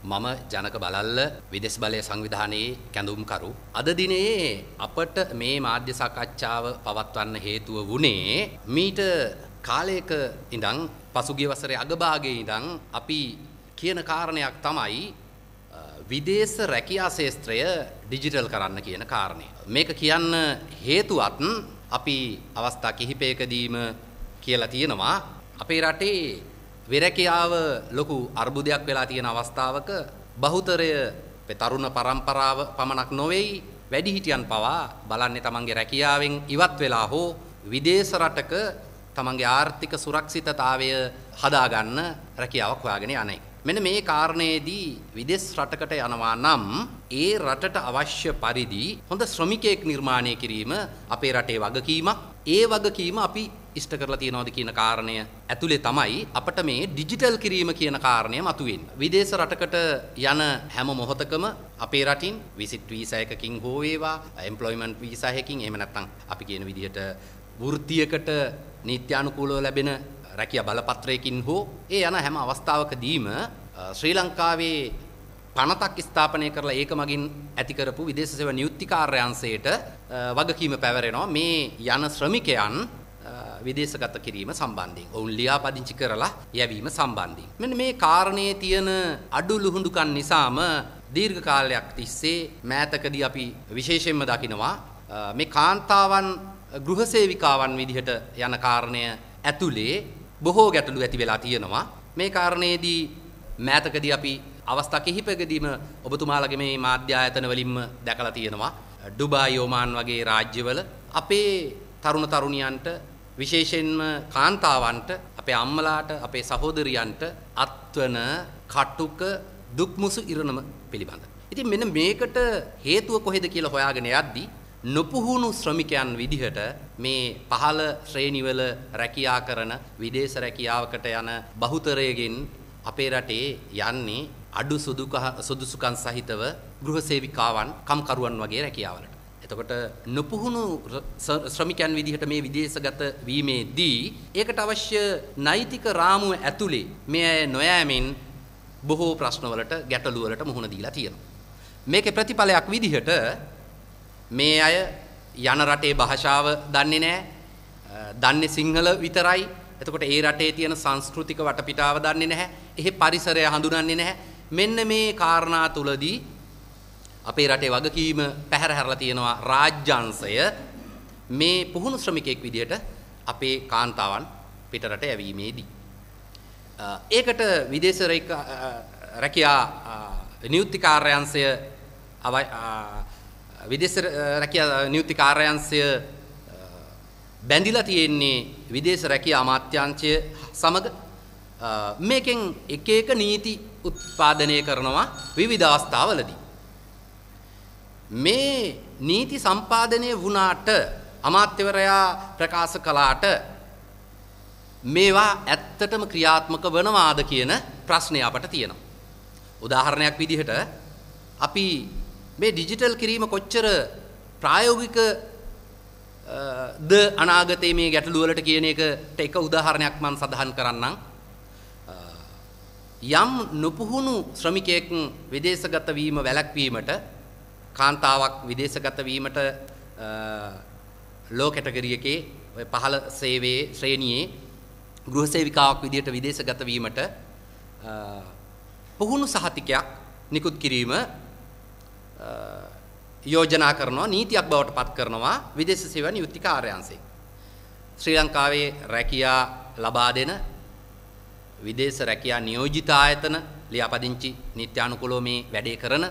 මම ජනක බලල්ල විදෙස් බලය සංවිධානයේ කැඳුම්කරු. අද දිනේ අපට මේ මාධ්‍ය සාකච්ඡාව පවත්වන්න හේතුව වුණේ මීට කාලයක ඉඳං පසුගිය වසරේ අගභාගයේ ඉඳං අපි කියන කාරණයක් තමයි විදේශ රැකියා ශේත්‍රය ඩිජිටල් කරන්න කියන කාරණය. මේක කියන්න හේතුවත් අපි අවස්ථා කිහිපයකදීම කියලා තියෙනවා අපේ රටේ වෙරැකියාව ලොකු අර්බුදයක් වෙලා තියෙන අවස්ථාවක බහුතරය තරුණ පරම්පරාව පමණක් නොවෙයි වැඩිහිටියන් පවා බලන්නේ තමන්ගේ රැකියාවෙන් ඉවත් වෙලා හෝ විදේශ රටක තමන්ගේ ආර්ථික සුරක්ෂිතතාවය හදාගන්න රැකියාවක් හොයාගෙන යන එක. මෙන්න මේ කාරණේදී විදේශ රටකට යනවා නම් ඒ රටට අවශ්‍ය පරිදි හොඳ ශ්‍රමිකයෙක් නිර්මාණය කිරීම අපේ රටේ වගකීමක්. ඒ වගකීම අපි ඉෂ්ට කරලා තියනවද කියන කාරණය ඇතුලේ තමයි අපට මේ ඩිජිටල් කිරීම කියන කාරණය මතුවෙන්නේ. විදේශ රටකට යන හැම මොහොතකම අපේ රටින් විසිට් වීසා එකකින් හෝ වේවා, එම්ප්ලොයිමන්ට් වීසා එකකින් එහෙම නැත්නම් අපි කියන විදිහට වෘත්තියකට නීත්‍යානුකූලව ලැබෙන රැකියා බලපත්‍රයකින් හෝ ඒ යන හැම අවස්ථාවකදීම ශ්‍රී ලංකාවේ පනතක් ස්ථාපනය කරලා ඒක මගින් ඇති කරපු විදේශ සේවා නියුක්ති කාර්යාංශයට වගකීම පැවරෙනවා මේ යන ශ්‍රමිකයන් විදේශගත කිරීම සම්බන්ධයෙන් ඔවුන් ලියාපදිංචි කරලා යැවීම සම්බන්ධයෙන් මෙන්න මේ කාරණයේ තියෙන අඩු ලුහුඬුකන් නිසාම දීර්ඝ කාලයක් තිස්සේ මෑතකදී අපි විශේෂයෙන්ම දකිනවා මේ කාන්තාවන් ගෘහසේවිකාවන් විදිහට යන කාරණය ඇතුලේ බොහෝ ගැටලු ඇති වෙලා තියෙනවා මේ කාරණේදී මෑතකදී අපි අවස්ථා කිහිපකදීම ඔබතුමාලගේ මේ මාධ්‍ය ආයතන වලින්ම දැකලා තියෙනවා ඩුබායි ඕමාන් වගේ රාජ්‍යවල අපේ තරුණ තරුණියන්ට විශේෂයෙන්ම කාන්තාවන්ට අපේ අම්මලාට අපේ සහෝදරියන්ට අත්වන කටුක දුක්මුසු ඉරණම පිළිබඳ. ඉතින් මෙන්න මේකට හේතුව කොහෙද කියලා හොයාගෙන යද්දී නොපුහුණු ශ්‍රමිකයන් විදිහට මේ පහළ ශ්‍රේණිවල රැකියා කරන විදේශ රැකියාවකට යන බහුතරයගෙන් අපේ රටේ යන්නේ අඩු සුදුසුකම් සහිතව ගෘහසේවිකාවන් කම්කරුවන් වගේ රැකියාවලට. එතකොට නොපුහුණු ශ්‍රමිකයන් විදිහට මේ විදේශගත වීමේදී ඒකට අවශ්‍ය නෛතික රාමුව ඇතුලේ මේ අය නොයෑමෙන් බොහෝ ප්‍රශ්නවලට ගැටලුවලට මුහුණ දීලා තියෙනවා. මේකේ ප්‍රතිඵලයක් විදිහට මේ අය යන රටේ භාෂාව දන්නේ නැහැ. දන්නේ සිංහල විතරයි. එතකොට ඒ රටේ තියෙන සංස්කෘතික වටපිටාව දන්නේ නැහැ. එහි පරිසරය හඳුනන්නේ නැහැ. මෙන්න මේ කාරණා තුලදී අපේ රටේ වගකීම පැහැර හැරලා තියෙනවා රාජ්‍යංශය මේ පුහුණු ශ්‍රමිකයෙක් විදිහට අපේ කාන්තාවන් පිටරට යැවීමේදී. ඒකට විදේශ රැකියා නියුක්ති කාර්යාංශය විදේශ රැකියා නියුක්ති කාර්යාංශය බැඳිලා තියෙන්නේ විදේශ රැකියා අමාත්‍යාංශය සමග මේකෙන් එක එක නීති උත්පාදනය කරනවා විවිධ අවස්ථාවලදී. මේ නීති සම්පාදනය වුණාට අමාත්‍යවරයා ප්‍රකාශ කළාට මේවා ඇත්තටම ක්‍රියාත්මක වෙනවාද කියන ප්‍රශ්නය අපට තියෙනවා. උදාහරණයක් විදිහට අපි මේ ඩිජිටල් කිරීම කොච්චර ප්‍රායෝගික ද අනාගතයේ මේ ගැටලුව වලට කියන එකට එක උදාහරණයක් මම සඳහන් කරන්නම්. යම් නොපුහුණු ශ්‍රමිකයෙක් විදේශගත වීම වැළැක්වීමට කාන්තාවක් විදේශගත වීමට ලෝ කැටගරි එකේ ඔය පහළ සේවයේ ශ්‍රේණියේ ගෘහ සේවිකාවක් විදියට විදේශගත වීමට පුහුණු සහතිකයක් නිකුත් කිරීම යෝජනා කරනවා නීතියක් බවට පත් කරනවා විදේශ සේවා නියුක්ති කාර්යාංශය. ශ්‍රී ලංකාවේ රැකියා ලබා දෙන විදේශ රැකියා නියෝජිත ආයතන ලියාපදිංචි නිත්‍යානුකූලව මේ වැඩේ කරන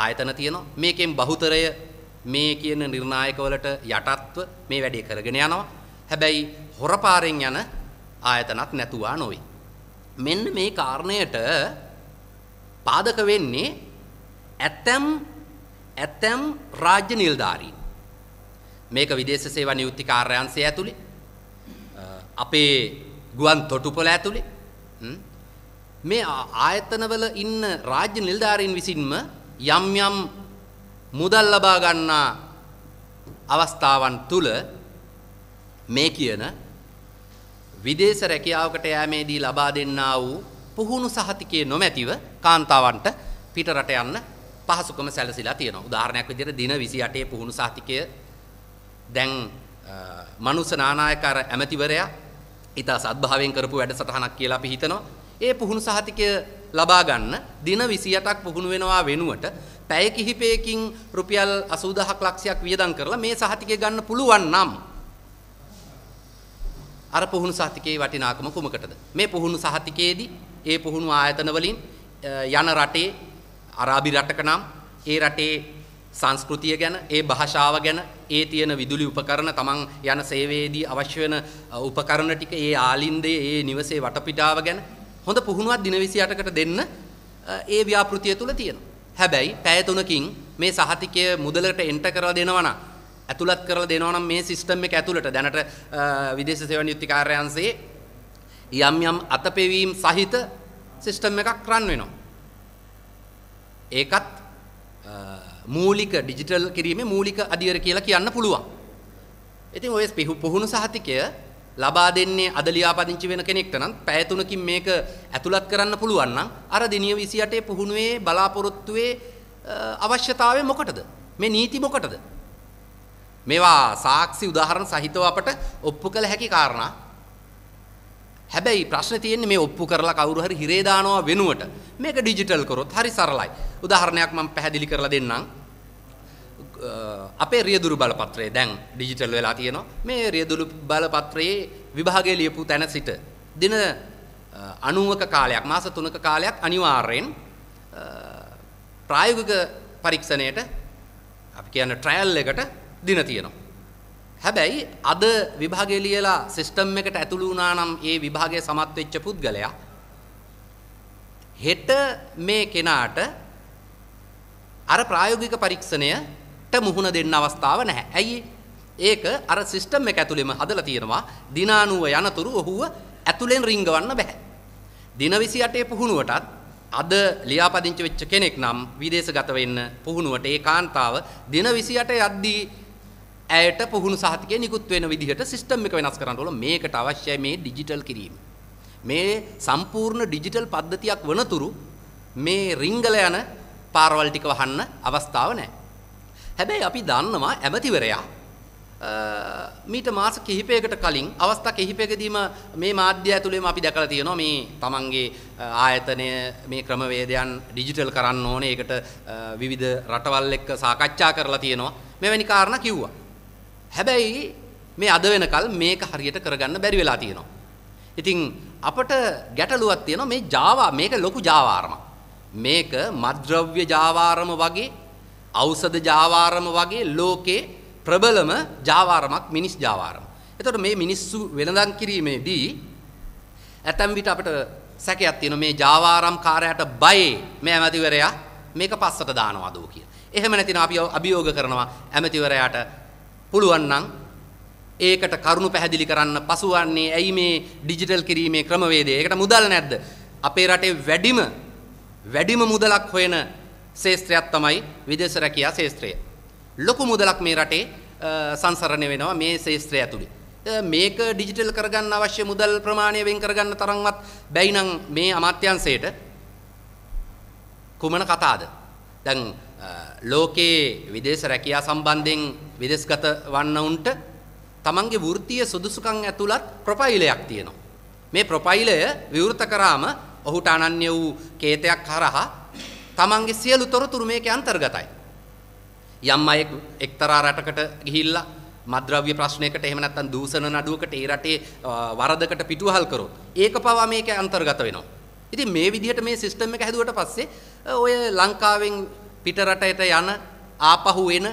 ආයතන තියෙනවා. මේකෙන් බහුතරය මේ කියන නිර්ණායකවලට යටත්ව මේ වැඩේ කරගෙන යනවා. හැබැයි හොරපාරෙන් යන ආයතනක් නැතුවා නොවේ. මෙන්න මේ කාරණයට පාදක වෙන්නේ ඇතැම් ඇතැම් රාජ්‍ය නිලධාරීන්. මේක විදේශ සේවා නියුක්ති කාර්යාංශය ඇතුලේ අපේ ගුවන් තොටුපළ ඇතුලේ මේ ආයතනවල ඉන්න රාජ්‍ය නිලධාරීන් විසින්ම යම් යම් මුදල් ලබා ගන්නා අවස්ථාවන් තුල මේ කියන විදේශ රැකියාවකට යෑමේදී ලබා දෙන්නා වූ පුහුණු සහතිකයේ නොමැතිව කාන්තාවන්ට පිටරට යන්න පහසුකම සැලසිලා තියෙනවා. උදාහරණයක් විදිහට දින 28 පුහුණු සහතිකය දැන් මනුෂ නානායකාර ඇමතිවරයා ඊට සත්භාවයෙන් කරපු වැඩසටහනක් කියලා අපි හිතනවා. ඒ පුහුණු සහතිකය ලබා ගන්න දින 28ක් පුහුණු වෙනවා වෙනුවට පැය කිහිපයකින් රුපියල් 80000ක් ලක්ෂයක් වියදම් කරලා මේ සහතිකය ගන්න පුළුවන් නම් අර පුහුණු සහතිකයේ වටිනාකම කුමකටද මේ පුහුණු සහතිකයේදී ඒ පුහුණු ආයතන වලින් යන රටේ අරාබි රටක නම් ඒ රටේ සංස්කෘතිය ගැන ඒ භාෂාව ගැන ඒ තියෙන විදුලි උපකරණ තමන් යන සේවයේදී අවශ්‍ය වෙන උපකරණ ටික ඒ ආලින්දේ ඒ නිවසේ වටපිටාව ගැන හොඳ පුහුණුවක් දින 28කට දෙන්න ඒ ව්‍යාපෘතිය තුල තියෙනවා. හැබැයි පැය තුනකින් මේ සහතිකය මුදලකට එන්ටර් කරලා දෙනවා නම් ඇතුළත් කරලා දෙනවා නම් මේ සිස්ටම් එක ඇතුළට දැනට විදේශ සේවා නියුක්ති කාර්යාංශයේ යම් යම් අතපෙවීම් සහිත සිස්ටම් එකක් රන් වෙනවා. ඒකත් මූලික ඩිජිටල් කිරීමේ මූලික අධිකර කියලා කියන්න පුළුවන්. ඉතින් ඔය පුහුණු සහතිකය ලබා දෙන්නේ අද ලියාපදිංචි වෙන කෙනෙක්ට නම් පැය තුනකින් මේක ඇතුළත් කරන්න පුළුවන් නම් අර දිනිය 28 පුහුණුවේ බලාපොරොත්තුවේ අවශ්‍යතාවය මොකටද? මේ නීති මොකටද? මේවා සාක්ෂි උදාහරණ සහිතව අපට ඔප්පු කළ හැකි කාරණා. හැබැයි ප්‍රශ්නේ තියෙන්නේ මේ ඔප්පු කරලා කවුරු හරි හිරේ දානවා වෙනුවට මේක ඩිජිටල් කරොත් හරි සරලයි. උදාහරණයක් මම පැහැදිලි කරලා දෙන්නම්. අපේ රියදුරු බලපත්‍රය දැන් ඩිජිටල් වෙලා තියෙනවා මේ රියදුරු බලපත්‍රයේ විභාගය ලියපු තැන සිට දින අනුවක කාලයක් මාස තුනක කාලයක් අනිවාර්යෙන් ප්‍රායෝගික පරීක්ෂණයට අපි කියන ට්‍රයල් එකට දින තියෙනවා. හැබැයි අද විභාගය ලියලා සිස්ටම් එකට ඇතුළු වුණා නම් ඒ විභාගය සමත් වෙච්ච පුද්ගලයා හෙට මේ කෙනාට අර ප්‍රායෝගික පරීක්ෂණය මුහුණ දෙන්න අවස්ථාව නැහැ. ඇයි ඒක අර සිස්ටම් එක ඇතුළෙම හදලා තියෙනවා දිනානුව යනතුරු ඔහුව ඇතුළෙන් රිංගවන්න බෑ. දින 28 පුහුණුවටත් අද ලියාපදිංචි වෙච්ච කෙනෙක් නම් විදේශගත වෙන්න පුහුණුවට ඒ කාන්තාව දින 28 යද්දී ඇයට පුහුණු සහතිකය නිකුත් වෙන විදිහට සිස්ටම් එක වෙනස් කරන්න ඕන මේකට අවශ්‍යයි මේ ඩිජිටල් කිරීම. මේ සම්පූර්ණ ඩිජිටල් පද්ධතියක් වනතුරු මේ රිංගල යන පාරවල් ටික වහන්න අවස්ථාව නැහැ. හැබැයි අපි දන්නවා ඇමතිවරයා මීට මාස කිහිපයකට කලින් අවස්ථා කිහිපයකදීම මේ මාධ්‍ය ඇතුළේම අපි දැකලා තියෙනවා මේ තමන්ගේ ආයතනය මේ ක්‍රමවේදයන් ඩිජිටල් කරන්න ඕනේ ඒකට විවිධ රටවල් එක්ක සාකච්ඡා කරලා තියෙනවා මෙවැනි කාරණා කිව්වා. හැබැයි මේ අද වෙනකල් මේක හරියට කරගන්න බැරි වෙලා තියෙනවා. ඉතින් අපට ගැටලුවක් තියෙනවා මේ Java මේක ලොකු Java මේක මද්ද්‍රව්‍ය Java වගේ ඖෂධ ජාවාරම වගේ ලෝකේ ප්‍රබලම ජාවාරමක් මිනිස් ජාවාරම. එතකොට මේ මිනිස්සු වෙනදම් කිරීමේදී ඇතම් විට අපිට සැකයක් තියෙනවා මේ ජාවාරම් කාර්යයට බයේ මේ ඇමතිවරයා මේක පස්සට දානවාද කියලා. එහෙම නැතිනම් අපි අභියෝග කරනවා ඇමතිවරයාට පුළුවන් නම් ඒකට කරුණු පැහැදිලි කරන්න පසුවන්නේ ඇයි මේ ඩිජිටල් කිරීමේ ක්‍රමවේදය? ඒකට මුදල් නැද්ද? අපේ රටේ වැඩිම වැඩිම මුදලක් හොයන ශේත්‍රයක් තමයි විදේශ රැකියා ශේත්‍රය. ලොකු මුදලක් මේ රටේ සංසරණය වෙනවා මේ ශේත්‍රය ඇතුළේ. මේක ඩිජිටල් කරගන්න අවශ්‍ය මුදල් ප්‍රමාණය වෙන් කරගන්න තරම්වත් බැයි නම් මේ අමාත්‍යංශයට කුමන කතාවද? දැන් ලෝකයේ විදේශ රැකියා සම්බන්ධයෙන් විදේශගත වන්නවුන්ට තමන්ගේ වෘත්තීය සුදුසුකම් ඇතුළත් ප්‍රොෆයිලයක් තියෙනවා. මේ ප්‍රොෆයිලය විවෘත කරාම ඔහුට අනන්‍ය වූ කේතයක් හරහා තමන්ගේ සියලු තොරතුරු මේක අන්තර්ගතයි. යම් අයෙක් එක්තරා රටකට ගිහිල්ලා මද්‍රව්‍ය ප්‍රශ්නයකට එහෙම නැත්නම් දූෂණ නඩුවකට ඒ රටේ වරදකට පිටුවහල් කරොත් ඒක පවා මේක අන්තර්ගත වෙනවා. ඉතින් මේ විදිහට මේ සිස්ටම් එක හැදුවට පස්සේ ඔය ලංකාවෙන් පිට රටයට යන ආපහු එන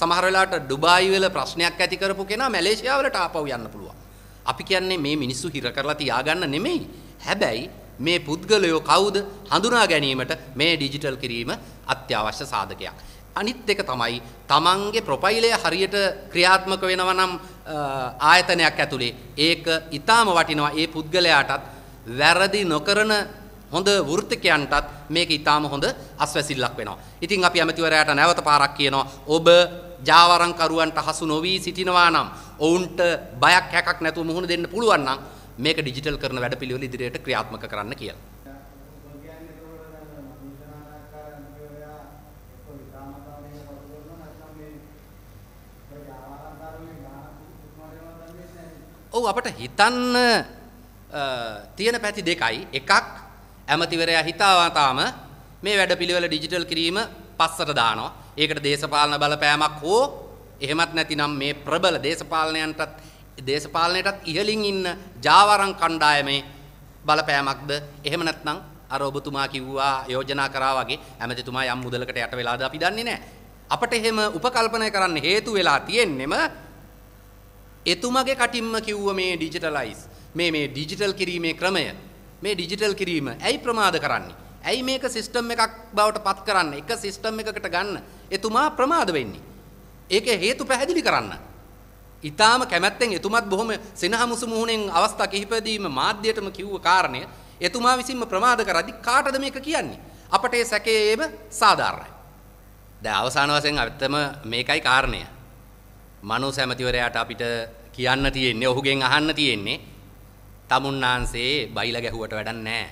සමහර වෙලාවට ඩුබායි වල ප්‍රශ්නයක් ඇති කරපු කෙනා මැලේසියාවලට ආපහු යන්න පුළුවන්. අපි කියන්නේ මේ මිනිස්සු හිර කරලා තියාගන්න නෙමෙයි. හැබැයි මේ පුද්ගලයෝ කවුද හඳුනා ගැනීමට මේ ඩිජිටල් කිරීම අත්‍යවශ්‍ය සාධකයක්. අනිත් එක තමයි තමන්ගේ ප්‍රොෆයිලය හරියට ක්‍රියාත්මක වෙනවා නම් ආයතනයක් ඇතුලේ ඒක ඊටාම වටිනවා ඒ පුද්ගලයාටත් වැරදි නොකරන හොඳ වෘත්තිකයන්ටත් මේක ඊටාම හොඳ අස්වැසිල්ලක් වෙනවා. ඉතින් අපි ඇමතිවරයාට නැවත පාරක් කියනවා ඔබ ජාවරම්කරුවන්ට හසු නොවී සිටිනවා නම් ඔවුන්ට බයක් හැකක් නැතුව මුහුණ දෙන්න පුළුවන් නම් මේක ඩිජිටල් කරන වැඩපිළිවෙල ඉදිරියට ක්‍රියාත්මක කරන්න කියලා. ඔව් අපට හිතන්න තියෙන පැති දෙකයි. එකක් ඇමතිවරයා හිතාවා තාම මේ වැඩපිළිවෙල ඩිජිටල් කිරීම පස්සට දානවා. ඒකට දේශපාලන බලපෑමක් හෝ එහෙමත් නැතිනම් මේ ප්‍රබල දේශපාලනයන්ටත් දේශපාලනයටත් ඉහලින් ඉන්න ජාවරං කණ්ඩායමේ බලපෑමක්ද එහෙම නැත්නම් අර ඔබතුමා කිව්වා යෝජනා කරා වගේ ඇමතිතුමා යම් මුදලකට යට වෙලාද අපි දන්නේ නැහැ. අපට එහෙම උපකල්පනය කරන්න හේතු වෙලා තියෙන්නෙම එතුමගේ කටින්ම කිව්ව මේ ඩිජිටලයිස් මේ මේ ඩිජිටල් කිරීමේ ක්‍රමය මේ ඩිජිටල් කිරීම ඇයි ප්‍රමාද කරන්නේ? ඇයි මේක සිස්ටම් එකක් බවට පත් කරන්න එක සිස්ටම් එකකට ගන්න එතුමා ප්‍රමාද වෙන්නේ? ඒකේ හේතු පැහැදිලි කරන්න. ඊටාම කැමැත්තෙන් එතුමත් බොහොම සෙනහමුසු මුහුණෙන් අවස්ථා කිහිපදීම මාධ්‍යයටම කිව්ව කාරණය එතුමා විසින්ම ප්‍රමාද කරද්දි කාටද මේක කියන්නේ? අපට ඒ සැකයේම සාධාරණයි. දැන් අවසාන වශයෙන් අත්තම මේකයි කාරණය. මනෝ සැමතිවරයාට අපිට කියන්න තියෙන්නේ ඔහුගෙන් අහන්න තියෙන්නේ තමුන්නාන්සේ බයිලා ගැහුවට වැඩක් නැහැ.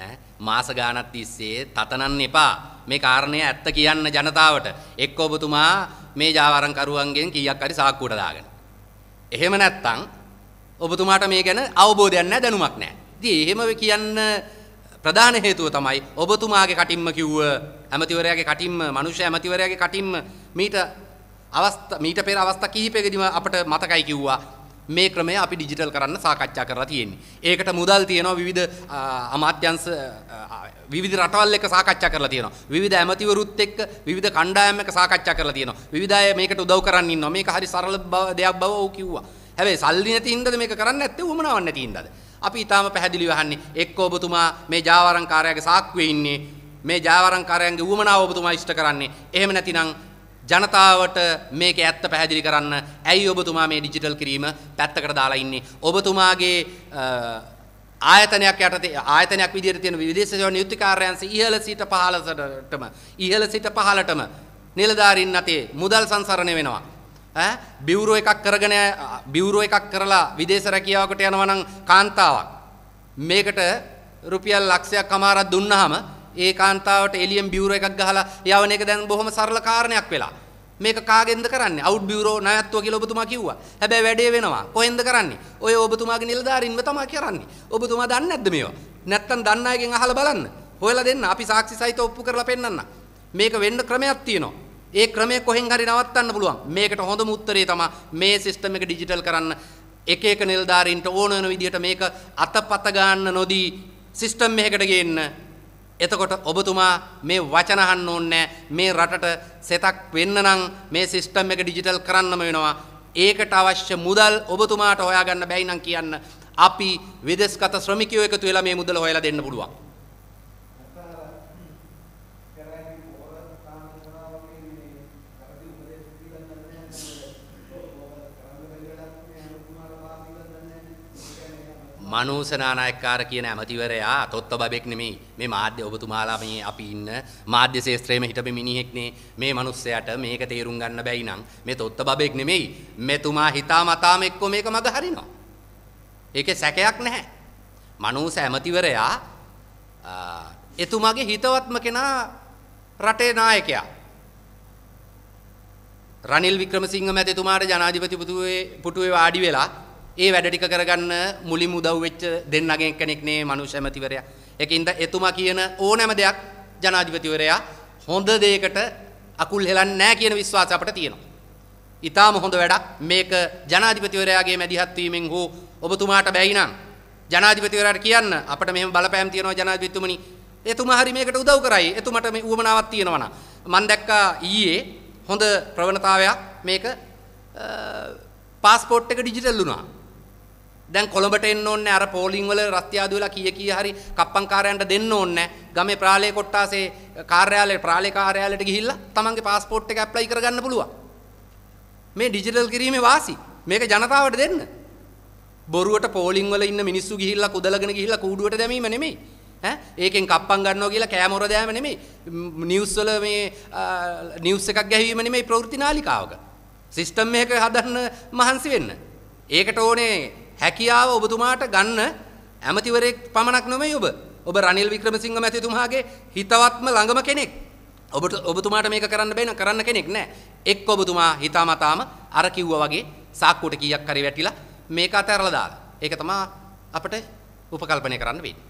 ඈ මාස ගාණක් තිස්සේ තතනන්න එපා. මේ කාරණය ඇත්ත කියන්න ජනතාවට. එක්ක ඔබතුමා මේ ජාවාරම්කරුවන්ගෙන් කීයක් හරි සාක්කුවට දාගන්න. එහෙම නැත්තම් ඔබතුමාට මේ ගැන අවබෝධයක් නැහැ දැනුමක් නැහැ. ඉතින් එහෙම කියන්න ප්‍රධාන හේතුව තමයි ඔබතුමාගේ කටින්ම කිව්ව ඇමතිවරයාගේ කටින්ම මිනිස්සු ඇමතිවරයාගේ කටින්ම මීට අවස්ථා මීට පෙර අවස්ථා කිහිපයකදීම අපට මතකයි කිව්වා මේ ක්‍රමය අපි ඩිජිටල් කරන්න සාකච්ඡා කරලා තියෙන්නේ. ඒකට මුදල් තියෙනවා විවිධ අමාත්‍යංශ විවිධ රටවල් එක්ක සාකච්ඡා කරලා තියෙනවා. විවිධ ඇමතිවරුත් එක්ක විවිධ කණ්ඩායම් එක්ක සාකච්ඡා කරලා තියෙනවා. විවිධ අය මේකට උදව් කරන්න ඉන්නවා. මේක හරි සරල දෙයක් බව ඔව් කිව්වා. හැබැයි සල්ලි නැති හින්දාද මේක කරන්න නැත්තේ උමනාවක් නැති හින්දාද? අපි ඊටාම පැහැදිලිව අහන්නේ එක්ක ඔබතුමා මේ ජාවාරම්කාරයාගේ සාක්කුවේ ඉන්නේ. මේ ජාවාරම්කාරයන්ගේ උමනාව ඔබතුමා ඉෂ්ට කරන්නේ. එහෙම නැතිනම් ජනතාවට මේක ඇත්ත පැහැදිලි කරන්න ඇයි ඔබතුමා මේ ඩිජිටල් කිරීම පැත්තකට දාලා ඉන්නේ ඔබතුමාගේ ආයතනයක් යටතේ ආයතනයක් විදිහට තියෙන විදේශ සේවා නියුක්ති කාර්යාංශ ඉහළ සිට පහළටම ඉහළ සිට පහළටම නිලධාරීන් අතේ මුදල් සංසරණය වෙනවා ඈ බිවුරෝ එකක් කරගෙන බිවුරෝ එකක් කරලා විදේශ රැකියාවකට යනවා නම් කාන්තාවක් මේකට රුපියල් ලක්ෂයක් කමාරක් දුන්නාම ඒ කාන්තාවට එලියම් බියුර එකක් ගහලා යවන එක දැන් බොහොම සරල කාරණයක් වෙලා. මේක කාගෙන්ද කරන්නේ? අවුට් බියුරෝ ණයත්ව කියලා ඔබතුමා කිව්වා. හැබැයි වැඩේ වෙනවා. කොහෙන්ද කරන්නේ? ඔය ඔබතුමාගේ නිලධාරින්ම තමයි කරන්නේ. ඔබතුමා දන්නේ නැද්ද මේවා? නැත්තම් දන්න අයගෙන් අහලා බලන්න. හොයලා දෙන්න. අපි සාක්ෂි සහිත ඔප්පු කරලා පෙන්නන්න. මේක වෙන්න ක්‍රමයක් තියෙනවා. ඒ ක්‍රමය කොහෙන් හරි නවත්තන්න පුළුවන්. මේකට හොඳම උත්තරේ තමයි මේ සිස්ටම් එක ඩිජිටල් කරන්න එක එක නිලධාරීන්ට ඕන වෙන විදිහට මේක අතපත ගන්න නොදී සිස්ටම් එකකට ගේන්න එතකොට ඔබතුමා මේ වචන අහන්න ඕනේ මේ රටට සෙතක් වෙන්න නම් මේ සිස්ටම් එක ඩිජිටල් කරන්නම වෙනවා. ඒකට අවශ්‍ය මුදල් ඔබතුමාට හොයාගන්න බැයි නම් කියන්න. අපි විදේශගත ශ්‍රමිකයෝ එකතු වෙලා මේ මුදල හොයලා දෙන්න පුළුවන්. මනෝසනානායක්කාර කියන ඇමතිවරයා තොත්ත බබෙක් නෙමේ මේ මාධ්‍ය ඔබතුමාලා මේ අපි ඉන්න මාධ්‍ය ශේත්‍රයේම හිටපු මිනිහෙක්නේ මේ මිනිස්සයාට මේක තේරුම් ගන්න බැයි නම් මේ තොත්ත බබෙක් නෙමෙයි මෙතුමා හිතාමතාම එක්ක මේක මග හරිනවා ඒකේ සැකයක් නැහැ මනෝස ඇමතිවරයා එතුමාගේ හිතවත්ම කෙනා රටේ නායකයා රනිල් වික්‍රමසිංහ මැතිතුමාට ජනාධිපති පුටුවේ වාඩි වෙලා ඒ වැඩ ටික කරගන්න මුලින් උදව් වෙච්ච දෙන්නගෙන් කෙනෙක් නේ මනුෂ්‍ය ඇමතිවරයා. ඒකින්ද එතුමා කියන ඕනෑම දෙයක් ජනාධිපතිවරයා හොඳ දෙයකට අකුල් හෙලන්නේ නැහැ කියන විශ්වාසය අපට තියෙනවා. ඊටාම හොඳ වැඩක් මේක ජනාධිපතිවරයාගේ මැදිහත් වීමෙන් හෝ ඔබතුමාට බැයි නම් ජනාධිපතිවරයාට කියන්න අපිට මෙහෙම බලපෑම් තියෙනවා ජනාධිපතිතුමනි. එතුමා හරි මේකට උදව් කරයි. එතුමට මේ උවමනාවක් තියෙනවා නම්. මම දැක්කා ඊයේ හොඳ ප්‍රවණතාවයක් මේක පාස්පෝට් එක ඩිජිටල් වුණා. දැන් කොළඹට එන්න ඕනේ අර පෝලිං වල රත්යාදු වෙලා කීය කීය හරි කප්පංකාරයන්ට දෙන්න ඕනේ ගමේ ප්‍රාලේ කොට්ටාසේ කාර්යාලයට ප්‍රාලේ කාර්යාලයට ගිහිල්ලා තමන්ගේ પાස්පෝර්ට් එක ඇප්ලයි කරගන්න පුළුවන් මේ ඩිජිටල් කිරීමේ වාසි මේක ජනතාවට දෙන්න බොරුවට පෝලිං වල ඉන්න මිනිස්සු ගිහිල්ලා කුදලගෙන ගිහිල්ලා කූඩුවට දැමීම නෙමෙයි ඒකෙන් කප්පන් ගන්නවා කියලා කෑමොර දෑම නෙමෙයි නිවුස් වල මේ නිවුස් එකක් ගැහීම නෙමෙයි ප්‍රවෘත්ති නාලිකාවක සිස්ටම් එකක හදන්න මහන්සි වෙන්න ඒකට ඕනේ හැකියාව ඔබතුමාට ගන්න ඇමතිවරයෙක් පමණක් නොමේ ඔබ ඔබ රනිල් වික්‍රමසිංහ මැතිතුමාගේ හිතවත්ම ළඟම කෙනෙක් ඔබට ඔබතුමාට මේක කරන්න බෑන කරන්න කෙනෙක් නෑ එක් ඔබතුමා හිතාමතාම අර කිව්වා වගේ සාක්කුවට කීයක් හරි වැටිලා මේක අතහැරලා දාලා ඒක තමයි අපිට උපකල්පනය කරන්න වෙන්නේ